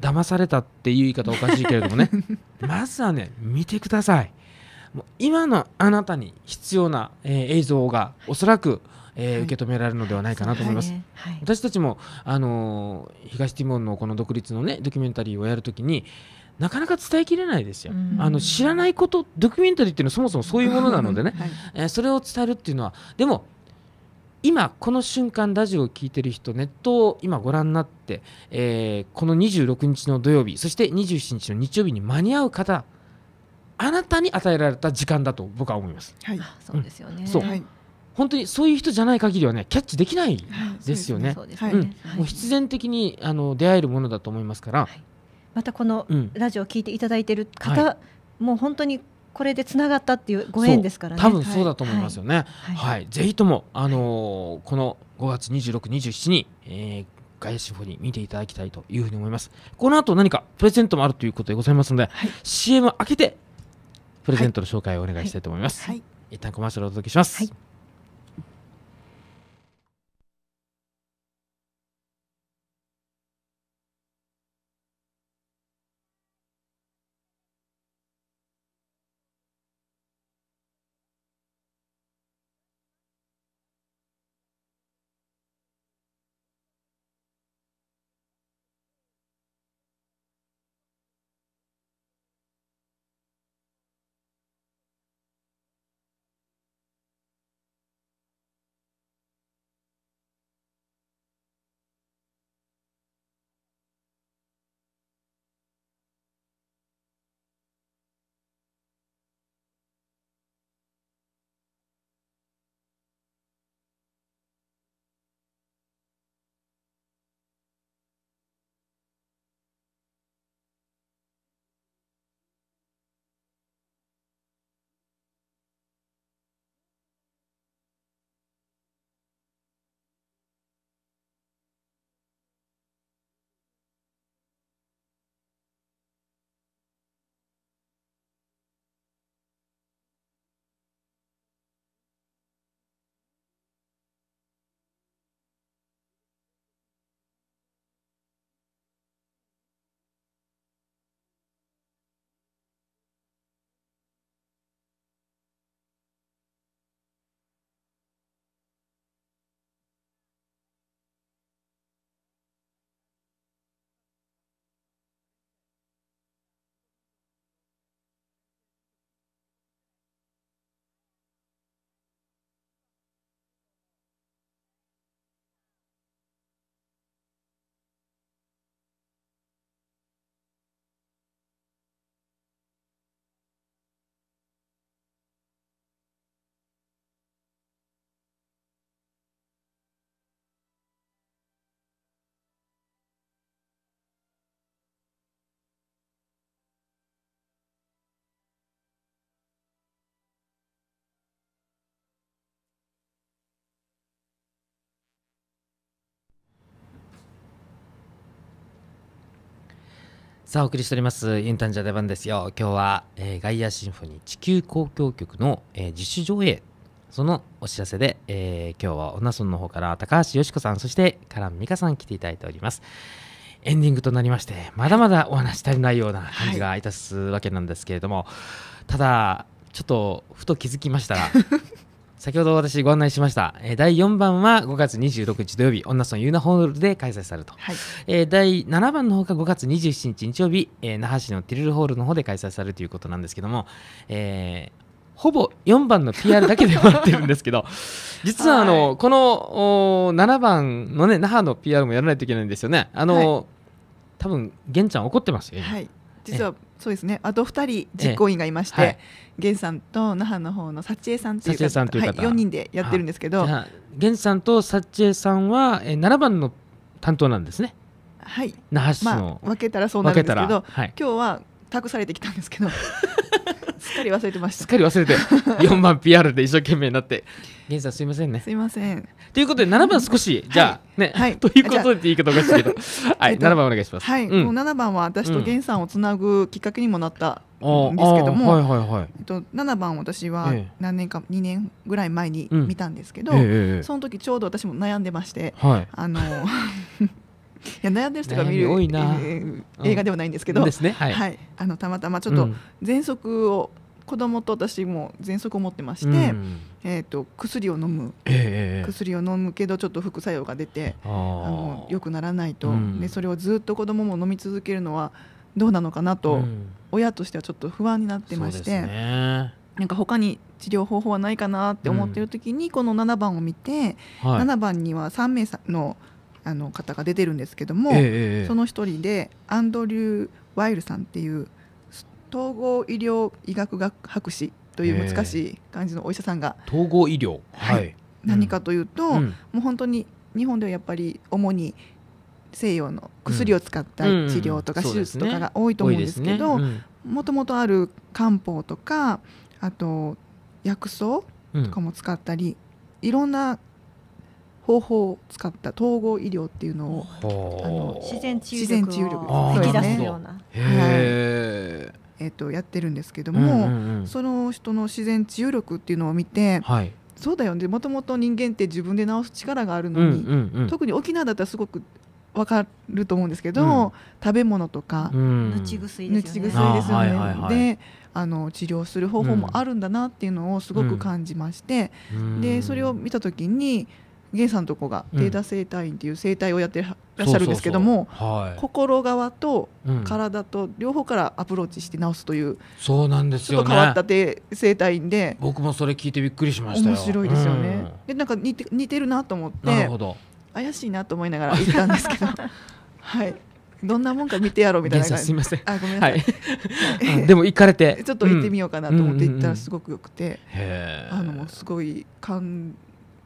う騙されたっていう言い方おかしいけれどもね まずはね見てくださいもう今のあなたに必要な、えー、映像がおそらく、えー、受け止められるのではないかなと思います。はいはい私たちも、あのー、東ティモンのこの独立のねドキュメンタリーをやるときになかなか伝えきれないですよ、あの知らないことドキュメンタリーっていうのはそもそもそういうものなのでね、えー、それを伝えるっていうのはでも今この瞬間ラジオを聴いてる人ネットを今ご覧になって、えこの26日の土曜日そして27日の日曜日に間に合う方あなたに与えられた時間だと僕は思います。はい、そうですよね、そう、はい、本当にそういう人じゃない限りはねキャッチできないですよね。はい、うねうねうもう必然的にあの出会えるものだと思いますから、またこのラジオを聞いていただいている方、もう本当にこれでつながったっていうご縁ですからね。多分そうだと思いますよね。はい、ぜひともあのこの5月26、27に、えー、ガイシフォに見ていただきたいというふうに思います。この後何かプレゼントもあるということでございますので、はい、CM 開けてプレゼントの紹介をお願いしたいと思います、はい、一旦コマーシャルをお届けします、さあお送りしておりますインタンジャデバンですよ今日は、えー、ガイアシンフォニー地球交響曲の、えー、自主上映そのお知らせで、えー、今日はオナソンの方から高橋よしこさんそしてカラン美香さん来ていただいておりますエンディングとなりましてまだまだお話足りないような感じがいたすわけなんですけれども、はい、ただちょっとふと気づきましたら先ほど私ご案内しました、えー、第4番は5月26日土曜日女納村ユーナホールで開催されると、はい、えー、第7番のほか5月27日日曜日、えー、那覇市のティルルホールの方で開催されるということなんですけども、えー、ほぼ4番の PR だけでもらってるんですけど 実はあの、はい、この7番のね那覇の PR もやらないといけないんですよねあの、はい、多分玄ちゃん怒ってますよ、はい、実はそうですねあと2人実行委員がいまして、はい、源さんと那覇の方の幸江さんという方という方、はい、4人でやってるんですけど源さんと幸江さんは7番の担当なんですね。はい、那覇市の、まあ、分けたらそうなんですけど、はい、今日は託されてきたんですけど っかり忘れてましたすっかり忘れて4番 PR で一生懸命になって源さんすいませんねすいませんということで7番少し、じゃあね、はい、ということでいいかとうかですけどはい、えっと、7番お願いしますはい、うん、7番は私と源さんをつなぐきっかけにもなったんですけども、はいはいはいえっと、7番私は何年か、え2年ぐらい前に見たんですけど、えー、その時ちょうど私も悩んでまして、はい、あの いや悩んでる人が見る、多えー、映画ではないんですけど、うねはい、はい、あのたまたまちょっと喘息を、うん子供と私も喘息を持ってまして、えと薬を飲む、薬を飲むけどちょっと副作用が出てあのよくならないと、でそれをずっと子供も飲み続けるのはどうなのかなと、親としてはちょっと不安になってまして、ね、なんか他に治療方法はないかなって思ってる時に、この7番を見て、は7番には3名のあの方が出てるんですけども、その1人でアンドリュー・ワイルさんっていう統合医療医学学博士という難しい感じのお医者さんが統合医療、はい、はい、何かというと、うん、もう本当に日本ではやっぱり主に西洋の薬を使った治療とか手術とかが多いと思うんですけどもともとある漢方とかあと薬草とかも使ったり、いろんな方法を使った統合医療っていうのをあの自然治癒力を引き出すような。はいえー、とやってるんですけども、うんうんうん、その人の自然治癒力っていうのを見て、はい、そうだよねもともと人間って自分で治す力があるのに、うんうんうん、特に沖縄だったらすごく分かると思うんですけど、うん、食べ物とか、うん、塗ち薬ですよね。であの治療する方法もあるんだなっていうのをすごく感じまして、うん、でそれを見た時に源さんとこがデータ生体院っていう生体をやってらっしゃるんですけども心側と体と両方からアプローチして直すという、そうなんですよ、ね、ちょっと変わった生体院で僕もそれ聞いてびっくりしました面白いですよね、うん、でなんか似て似てるなと思ってなるほど怪しいなと思いながら行ったんですけど はいどんなもんか見てやろうみたいな感じすみませんあごめんなさい、はいでも行かれてちょっと行ってみようかなと思って行ったらすごくよくて、うん、あのすごい感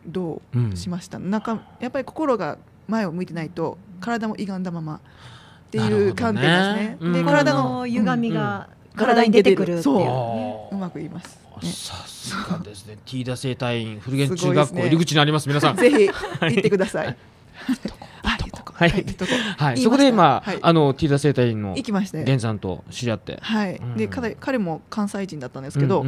どうしました、うん、なんかやっぱり心が前を向いてないと体も歪んだままっていう観点ですね。ねうん、で体の歪みが、体に出てくるっていう、ね,、うまく言います。ね、さすがですね。ティーダ生態院古源中学校入り口にあります。皆さん、ぜひ 行ってください。はい、はい、そこでまあ、あのティーダ生態院の源さんと知り合って、はい、で彼彼も関西人だったんですけど。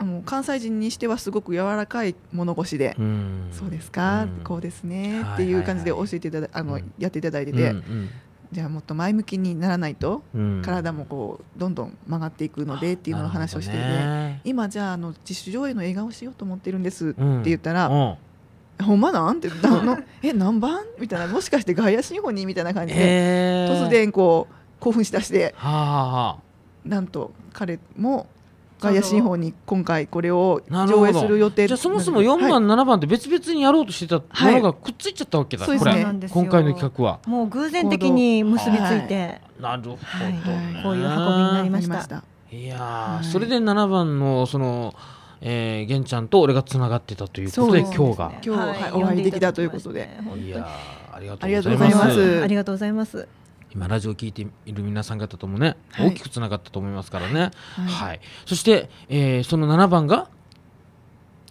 あの関西人にしてはすごく柔らかい物腰で、うん、そうですか、うん、こうですね、っていう感じで教えていただあの、やっていただいてて、うんうん、じゃあもっと前向きにならないと、体もこうどんどん曲がっていくのでっていうの話をしてて、ね、今じゃああの自主上映の映画をしようと思ってるんですって言ったら。ほんまなんっての え何番みたいなもしかして外野シンにみたいな感じで、えー、突然こう興奮しだしてはあ、はあ、なんと彼も外野新法に今回これを上映する予定じゃあそもそも4番、は7番って別々にやろうとしてたものがくっついちゃったわけだ、はい、これ、今回の企画はもう偶然的に結びついて、なるほど、こういう運びになりましたいやそれで7番のそのえー、源ちゃんと俺がつながってたということで、ね、今日が今日、はい、お会いできたということで、いやありがとうございますありがとうございます。今ラジオを聞いている皆さん方ともね、はい、大きくつながったと思いますからね、はい、はい、そして、えー、その7番が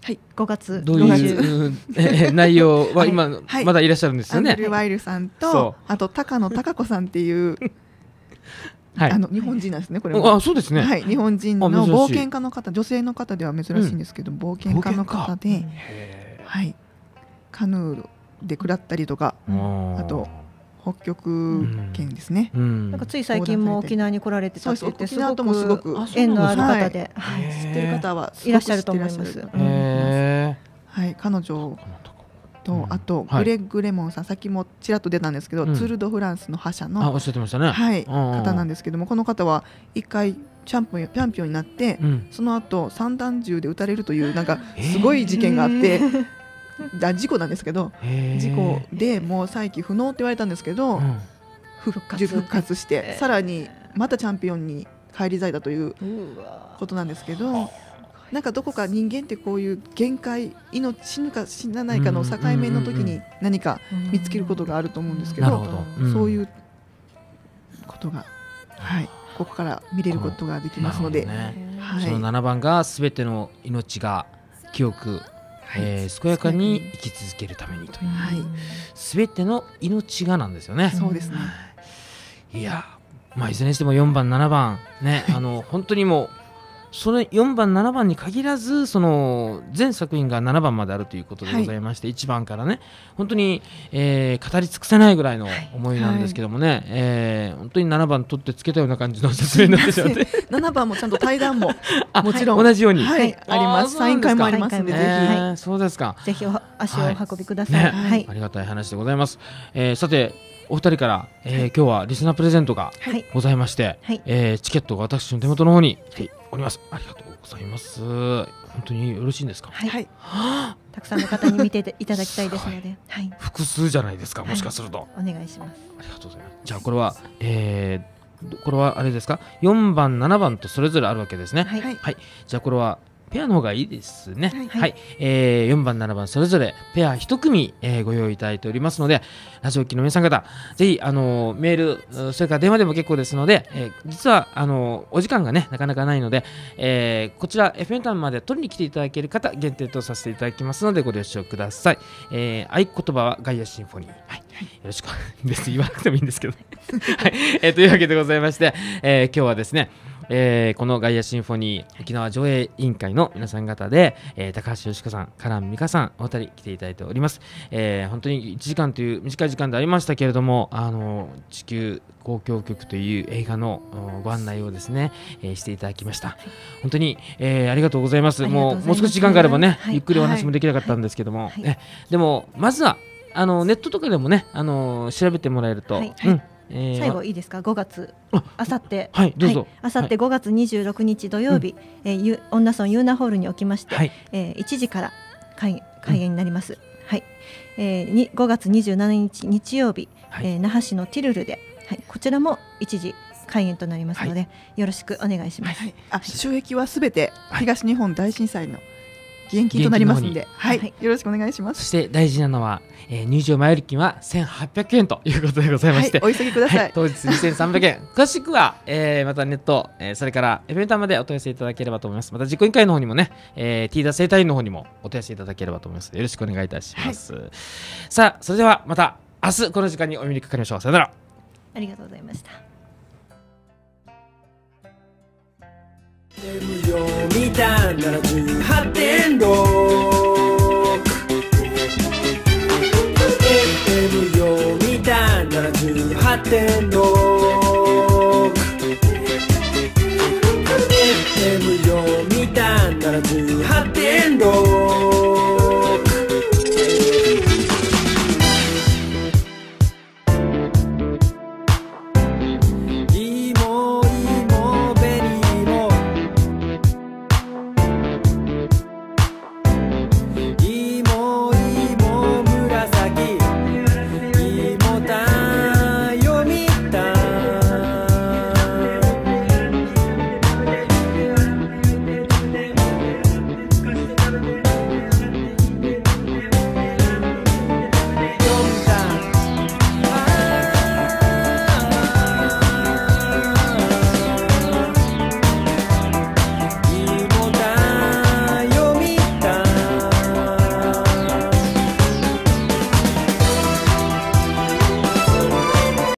はい、5月どういう、え内容は 今、はい、まだいらっしゃるんですよね。アンル・ワイルさんとあと高野貴子さんっていう はい、あの日本人なんですね、これあそうですね、はい、日本人の冒険家の方、女性の方では珍しいんですけど、うん、冒険家の方で、はい、カヌーでらったりとか、あと北極圏ですね、うん、なんかつい最近も沖縄に来られてたって言ってすともすごく縁のある方で、はい、知ってる方はいらっしゃると思います。はい、彼女と、あとグレッグ・レモンさん、さっきもちらっと出たんですけど、ツール・ド・フランスの覇者のはい、方なんですけどもこの方は一回チャンピオンチャンピオンになって、その後散弾銃で撃たれるというなんかすごい事件があって、あ事故なんですけど事故でもう再起不能って言われたんですけど、うん、復活してさらにまたチャンピオンに返り咲いたということなんですけど。なんかどこか人間ってこういう限界命死ぬか死なないかの境目の時に何か見つけることがあると思うんですけど、うん、そういうことが、はい、ここから見れることができますので、ねはい、その7番が全ての命が記憶はい、えー、健やかに生き続けるためにという、はい、ての命がなんですよね。そうですねいやまあ、いずれにしても4番、7番、ね、あの本当にもその4番7番に限らずその全作品が7番まであるということでございまして、はい、1番からね本当に、えー、語り尽くせないぐらいの思いなんですけどもね、はいえー、本当に7番取ってつけたような感じの説明になってしまって7 番もちゃんと対談も もちろん、同じように、はい、ありますサイン会もありますんで、ね、ぜひ、はい、そうですかぜひお足をお運びください、ね、はいありがたい話でございます、えー、さてお二人から、えー、今日はリスナープレゼントがございまして、はい、えー、チケットが私の手元の方に、はい、おります。ありがとうございます。本当によろしいんですか。はい。たくさんの方に見ていただきたいですので。はい。複数じゃないですか。もしかすると。お願いします。ありがとうございます。じゃあこれは、えー、これはあれですか。四番七番とそれぞれあるわけですね。はい。はい。じゃあこれはペアの方がいいですね。はい、はいはいえー、4番、7番それぞれペア1組、えー、ご用意いただいておりますので、ラジオ機の皆さん方、ぜひあのメール、それから電話でも結構ですので、えー、実はあのお時間がねなかなかないので、えー、こちら f n タウンまで取りに来ていただける方限定とさせていただきますのでご了承ください。えー、合言葉はガイアシンフォニー。はい、よろしく 別に言わなくてもいいんですけど、ね、はい、えー、というわけでございまして、えー、今日はですね。えー、このガイアシンフォニー沖縄上映委員会の皆さん方で、えー、高橋よしこさん、カラン美香さん、お二人来ていただいております。えー、本当に1時間という短い時間でありましたけれども、あの地球交響曲という映画のご案内をですね、えー、していただきました。本当に、えー、ありがとうございます。もうもう少し時間があればね、はい、ゆっくりお話もできなかったんですけども、はいはい、でもまずはあのネットとかでもね、あの調べてもらえると。はい、うんえー、最後いいですか5月あさってはいどうぞ、あさって5月26日土曜日、はい、えー、ゆ女村ユーナホールにおきまして、はい、えー、1時から開開演になります、うん、はいえー、に5月27日日曜日、はい、えー、那覇市のティルルで、はい、こちらも一時開演となりますので、はい、よろしくお願いします、はい、あ収益はすべて東日本大震災の、現金となりますんで、はい、はい、よろしくお願いします。そして大事なのは、えー、入場前売り金は1800円ということでございまして、はい、お急ぎください。はい、当日2300円。詳しくは、えー、またネット、えー、それからエフェンターまでお問い合わせいただければと思います。また実行委員会の方にもね、えー、ティーダー生態院の方にもお問い合わせいただければと思います。よろしくお願いいたします。さあ、それではまた明日この時間にお目にかかりましょう。さよなら。ありがとうございました。眠よみたんだ18.6点の FM よみたら10